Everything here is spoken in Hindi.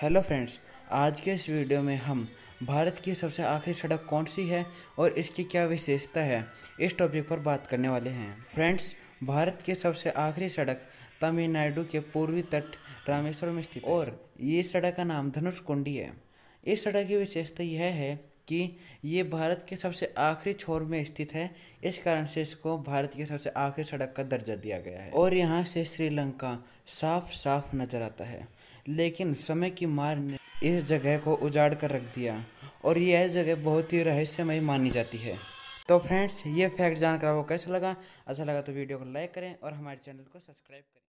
हेलो फ्रेंड्स आज के इस वीडियो में हम भारत की सबसे आखिरी सड़क कौन सी है और इसकी क्या विशेषता है इस टॉपिक पर बात करने वाले हैं फ्रेंड्स भारत की सबसे आखिरी सड़क तमिलनाडु के पूर्वी तट रामेश्वरम में स्थित और ये सड़क का नाम धनुष कुंडी है इस सड़क की विशेषता यह है कि ये भारत के सबसे आखिरी छोर में स्थित है इस कारण से इसको भारत के सबसे आखिरी सड़क का दर्जा दिया गया है और यहाँ से श्रीलंका साफ साफ नजर आता है लेकिन समय की मार ने इस जगह को उजाड़ कर रख दिया और यह जगह बहुत ही रहस्यमय मानी जाती है तो फ्रेंड्स ये फैक्ट जानकर आपको कैसा लगा अच्छा लगा तो वीडियो को लाइक करें और हमारे चैनल को सब्सक्राइब करें